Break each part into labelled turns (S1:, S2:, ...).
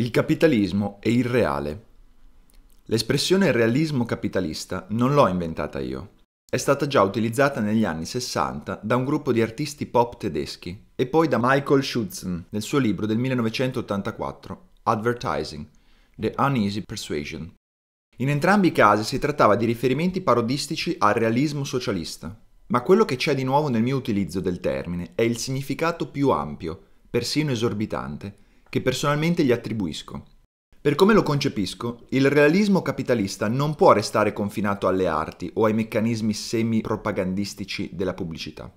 S1: Il capitalismo è irreale. L'espressione realismo capitalista non l'ho inventata io. È stata già utilizzata negli anni 60 da un gruppo di artisti pop tedeschi e poi da Michael Schutzen nel suo libro del 1984, Advertising, The Uneasy Persuasion. In entrambi i casi si trattava di riferimenti parodistici al realismo socialista, ma quello che c'è di nuovo nel mio utilizzo del termine è il significato più ampio, persino esorbitante, che personalmente gli attribuisco. Per come lo concepisco, il realismo capitalista non può restare confinato alle arti o ai meccanismi semi-propagandistici della pubblicità.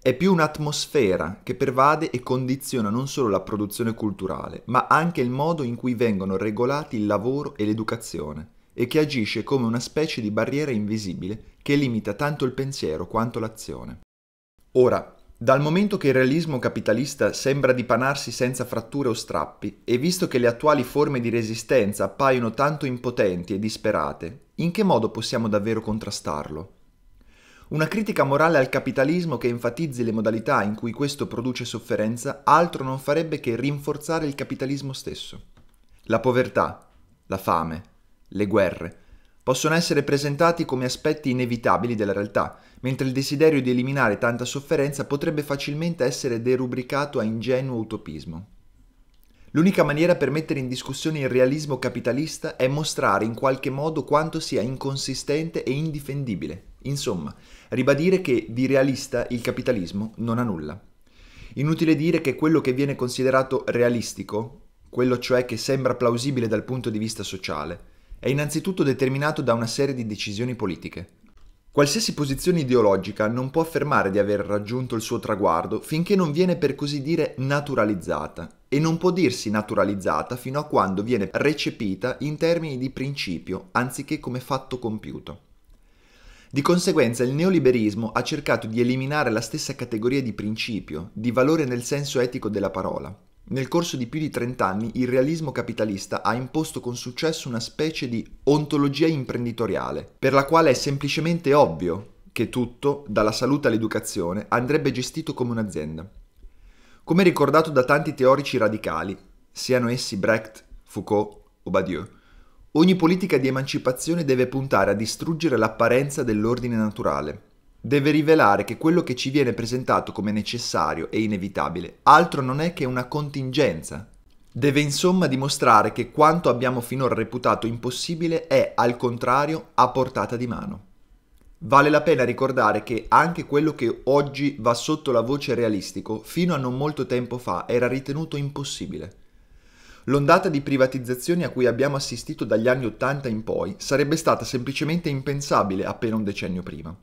S1: È più un'atmosfera che pervade e condiziona non solo la produzione culturale, ma anche il modo in cui vengono regolati il lavoro e l'educazione, e che agisce come una specie di barriera invisibile che limita tanto il pensiero quanto l'azione. Ora, dal momento che il realismo capitalista sembra dipanarsi senza fratture o strappi, e visto che le attuali forme di resistenza appaiono tanto impotenti e disperate, in che modo possiamo davvero contrastarlo? Una critica morale al capitalismo che enfatizzi le modalità in cui questo produce sofferenza altro non farebbe che rinforzare il capitalismo stesso. La povertà, la fame, le guerre, possono essere presentati come aspetti inevitabili della realtà, mentre il desiderio di eliminare tanta sofferenza potrebbe facilmente essere derubricato a ingenuo utopismo. L'unica maniera per mettere in discussione il realismo capitalista è mostrare in qualche modo quanto sia inconsistente e indifendibile. Insomma, ribadire che di realista il capitalismo non ha nulla. Inutile dire che quello che viene considerato realistico, quello cioè che sembra plausibile dal punto di vista sociale, è innanzitutto determinato da una serie di decisioni politiche. Qualsiasi posizione ideologica non può affermare di aver raggiunto il suo traguardo finché non viene per così dire naturalizzata e non può dirsi naturalizzata fino a quando viene recepita in termini di principio anziché come fatto compiuto. Di conseguenza il neoliberismo ha cercato di eliminare la stessa categoria di principio, di valore nel senso etico della parola, nel corso di più di 30 anni il realismo capitalista ha imposto con successo una specie di ontologia imprenditoriale, per la quale è semplicemente ovvio che tutto, dalla salute all'educazione, andrebbe gestito come un'azienda. Come ricordato da tanti teorici radicali, siano essi Brecht, Foucault o Badiou, ogni politica di emancipazione deve puntare a distruggere l'apparenza dell'ordine naturale, deve rivelare che quello che ci viene presentato come necessario e inevitabile altro non è che una contingenza. Deve insomma dimostrare che quanto abbiamo finora reputato impossibile è, al contrario, a portata di mano. Vale la pena ricordare che anche quello che oggi va sotto la voce realistico, fino a non molto tempo fa, era ritenuto impossibile. L'ondata di privatizzazioni a cui abbiamo assistito dagli anni Ottanta in poi sarebbe stata semplicemente impensabile appena un decennio prima.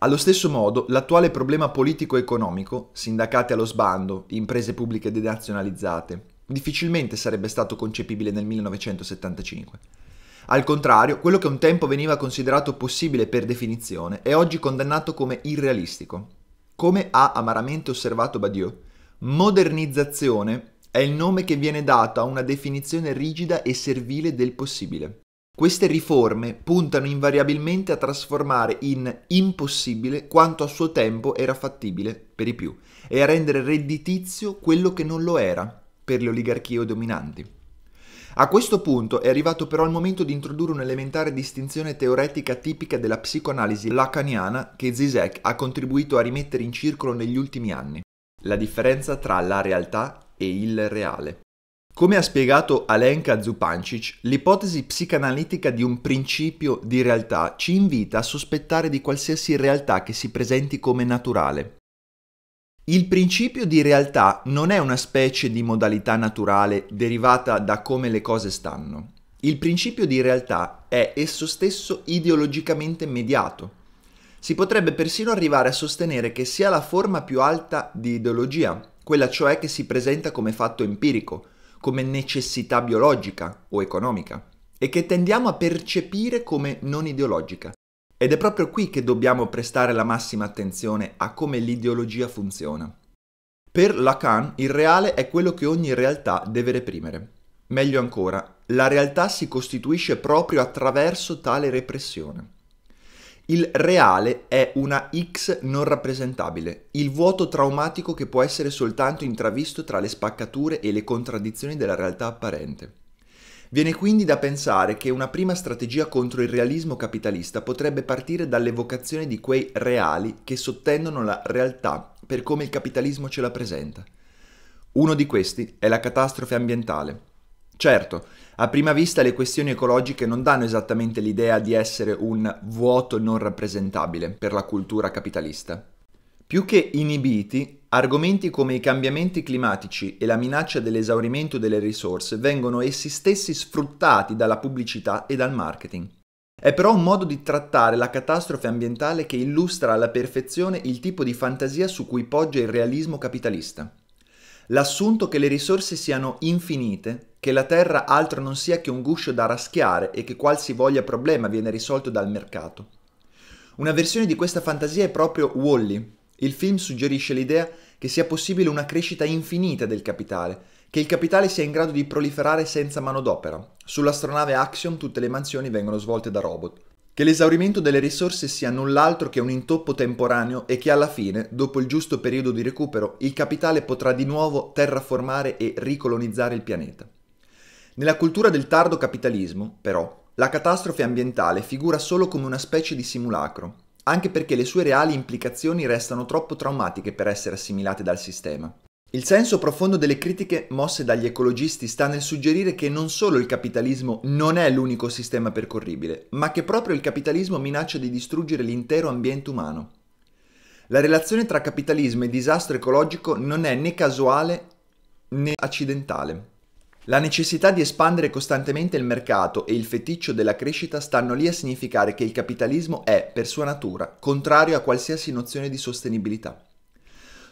S1: Allo stesso modo, l'attuale problema politico-economico, sindacati allo sbando, imprese pubbliche denazionalizzate, difficilmente sarebbe stato concepibile nel 1975. Al contrario, quello che un tempo veniva considerato possibile per definizione è oggi condannato come irrealistico. Come ha amaramente osservato Badiou, modernizzazione è il nome che viene dato a una definizione rigida e servile del possibile. Queste riforme puntano invariabilmente a trasformare in impossibile quanto a suo tempo era fattibile per i più e a rendere redditizio quello che non lo era per le oligarchie o dominanti. A questo punto è arrivato però il momento di introdurre un'elementare distinzione teoretica tipica della psicoanalisi lacaniana che Zizek ha contribuito a rimettere in circolo negli ultimi anni, la differenza tra la realtà e il reale. Come ha spiegato Alenka Zupancic, l'ipotesi psicanalitica di un principio di realtà ci invita a sospettare di qualsiasi realtà che si presenti come naturale. Il principio di realtà non è una specie di modalità naturale derivata da come le cose stanno. Il principio di realtà è esso stesso ideologicamente mediato. Si potrebbe persino arrivare a sostenere che sia la forma più alta di ideologia, quella cioè che si presenta come fatto empirico, come necessità biologica o economica e che tendiamo a percepire come non ideologica. Ed è proprio qui che dobbiamo prestare la massima attenzione a come l'ideologia funziona. Per Lacan il reale è quello che ogni realtà deve reprimere. Meglio ancora, la realtà si costituisce proprio attraverso tale repressione. Il reale è una X non rappresentabile, il vuoto traumatico che può essere soltanto intravisto tra le spaccature e le contraddizioni della realtà apparente. Viene quindi da pensare che una prima strategia contro il realismo capitalista potrebbe partire dall'evocazione di quei reali che sottendono la realtà per come il capitalismo ce la presenta. Uno di questi è la catastrofe ambientale, Certo, a prima vista le questioni ecologiche non danno esattamente l'idea di essere un vuoto non rappresentabile per la cultura capitalista. Più che inibiti, argomenti come i cambiamenti climatici e la minaccia dell'esaurimento delle risorse vengono essi stessi sfruttati dalla pubblicità e dal marketing. È però un modo di trattare la catastrofe ambientale che illustra alla perfezione il tipo di fantasia su cui poggia il realismo capitalista l'assunto che le risorse siano infinite, che la terra altro non sia che un guscio da raschiare e che qualsivoglia problema viene risolto dal mercato. Una versione di questa fantasia è proprio Wally. Il film suggerisce l'idea che sia possibile una crescita infinita del capitale, che il capitale sia in grado di proliferare senza manodopera. Sull'astronave Axiom tutte le mansioni vengono svolte da robot che l'esaurimento delle risorse sia null'altro che un intoppo temporaneo e che alla fine, dopo il giusto periodo di recupero, il capitale potrà di nuovo terraformare e ricolonizzare il pianeta. Nella cultura del tardo capitalismo, però, la catastrofe ambientale figura solo come una specie di simulacro, anche perché le sue reali implicazioni restano troppo traumatiche per essere assimilate dal sistema. Il senso profondo delle critiche mosse dagli ecologisti sta nel suggerire che non solo il capitalismo non è l'unico sistema percorribile, ma che proprio il capitalismo minaccia di distruggere l'intero ambiente umano. La relazione tra capitalismo e disastro ecologico non è né casuale né accidentale. La necessità di espandere costantemente il mercato e il feticcio della crescita stanno lì a significare che il capitalismo è, per sua natura, contrario a qualsiasi nozione di sostenibilità.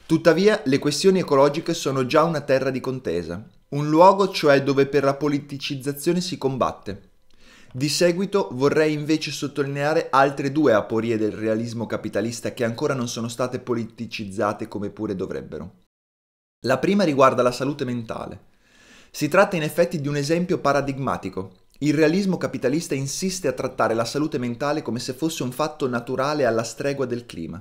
S1: Tuttavia le questioni ecologiche sono già una terra di contesa, un luogo cioè dove per la politicizzazione si combatte. Di seguito vorrei invece sottolineare altre due aporie del realismo capitalista che ancora non sono state politicizzate come pure dovrebbero. La prima riguarda la salute mentale. Si tratta in effetti di un esempio paradigmatico. Il realismo capitalista insiste a trattare la salute mentale come se fosse un fatto naturale alla stregua del clima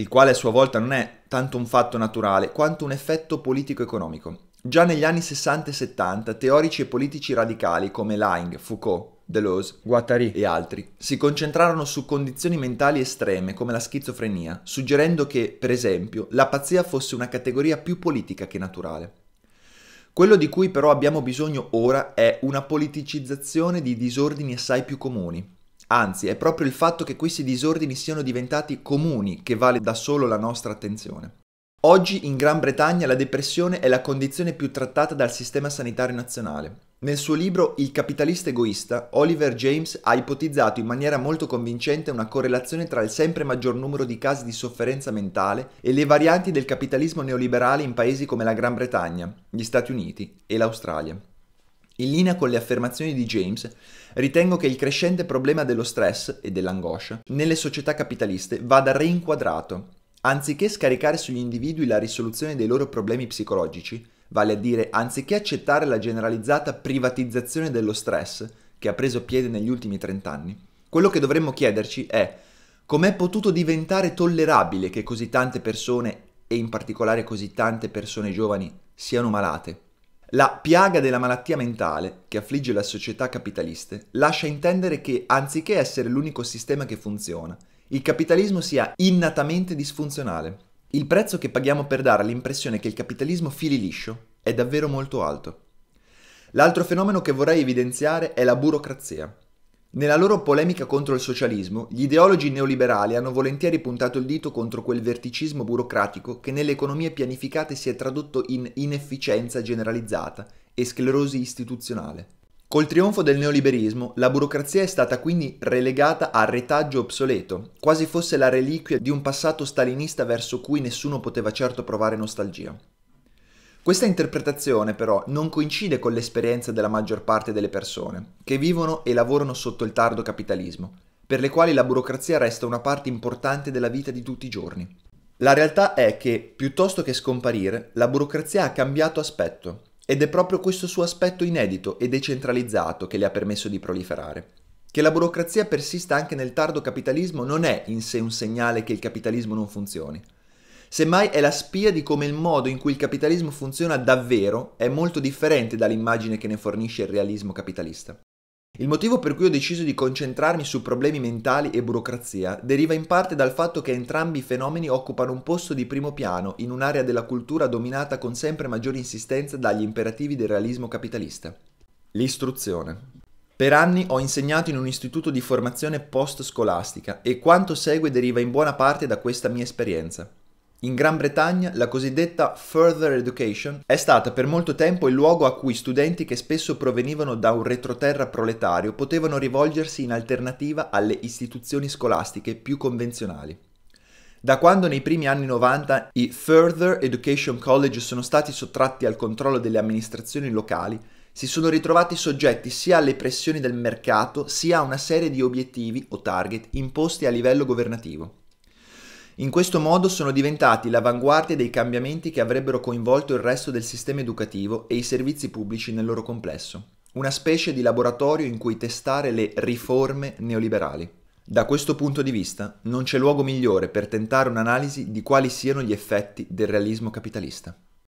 S1: il quale a sua volta non è tanto un fatto naturale quanto un effetto politico-economico. Già negli anni 60 e 70 teorici e politici radicali come Lange, Foucault, Deleuze, Guattari e altri si concentrarono su condizioni mentali estreme come la schizofrenia, suggerendo che, per esempio, la pazzia fosse una categoria più politica che naturale. Quello di cui però abbiamo bisogno ora è una politicizzazione di disordini assai più comuni, Anzi, è proprio il fatto che questi disordini siano diventati comuni che vale da solo la nostra attenzione. Oggi in Gran Bretagna la depressione è la condizione più trattata dal sistema sanitario nazionale. Nel suo libro Il capitalista egoista, Oliver James ha ipotizzato in maniera molto convincente una correlazione tra il sempre maggior numero di casi di sofferenza mentale e le varianti del capitalismo neoliberale in paesi come la Gran Bretagna, gli Stati Uniti e l'Australia. In linea con le affermazioni di James, ritengo che il crescente problema dello stress e dell'angoscia nelle società capitaliste vada reinquadrato. Anziché scaricare sugli individui la risoluzione dei loro problemi psicologici, vale a dire anziché accettare la generalizzata privatizzazione dello stress che ha preso piede negli ultimi trent'anni, quello che dovremmo chiederci è com'è potuto diventare tollerabile che così tante persone, e in particolare così tante persone giovani, siano malate la piaga della malattia mentale che affligge le società capitaliste lascia intendere che, anziché essere l'unico sistema che funziona, il capitalismo sia innatamente disfunzionale. Il prezzo che paghiamo per dare l'impressione che il capitalismo fili liscio è davvero molto alto. L'altro fenomeno che vorrei evidenziare è la burocrazia. Nella loro polemica contro il socialismo, gli ideologi neoliberali hanno volentieri puntato il dito contro quel verticismo burocratico che nelle economie pianificate si è tradotto in inefficienza generalizzata e sclerosi istituzionale. Col trionfo del neoliberismo, la burocrazia è stata quindi relegata a retaggio obsoleto, quasi fosse la reliquia di un passato stalinista verso cui nessuno poteva certo provare nostalgia. Questa interpretazione però non coincide con l'esperienza della maggior parte delle persone, che vivono e lavorano sotto il tardo capitalismo, per le quali la burocrazia resta una parte importante della vita di tutti i giorni. La realtà è che, piuttosto che scomparire, la burocrazia ha cambiato aspetto, ed è proprio questo suo aspetto inedito e decentralizzato che le ha permesso di proliferare. Che la burocrazia persista anche nel tardo capitalismo non è in sé un segnale che il capitalismo non funzioni, Semmai è la spia di come il modo in cui il capitalismo funziona davvero è molto differente dall'immagine che ne fornisce il realismo capitalista. Il motivo per cui ho deciso di concentrarmi su problemi mentali e burocrazia deriva in parte dal fatto che entrambi i fenomeni occupano un posto di primo piano in un'area della cultura dominata con sempre maggiore insistenza dagli imperativi del realismo capitalista. L'istruzione. Per anni ho insegnato in un istituto di formazione post-scolastica e quanto segue deriva in buona parte da questa mia esperienza. In Gran Bretagna la cosiddetta further education è stata per molto tempo il luogo a cui studenti che spesso provenivano da un retroterra proletario potevano rivolgersi in alternativa alle istituzioni scolastiche più convenzionali. Da quando nei primi anni 90 i Further Education College sono stati sottratti al controllo delle amministrazioni locali, si sono ritrovati soggetti sia alle pressioni del mercato sia a una serie di obiettivi o target imposti a livello governativo. In questo modo sono diventati l'avanguardia dei cambiamenti che avrebbero coinvolto il resto del sistema educativo e i servizi pubblici nel loro complesso. Una specie di laboratorio in cui testare le riforme neoliberali. Da questo punto di vista, non c'è luogo migliore per tentare un'analisi di quali siano gli effetti del realismo capitalista.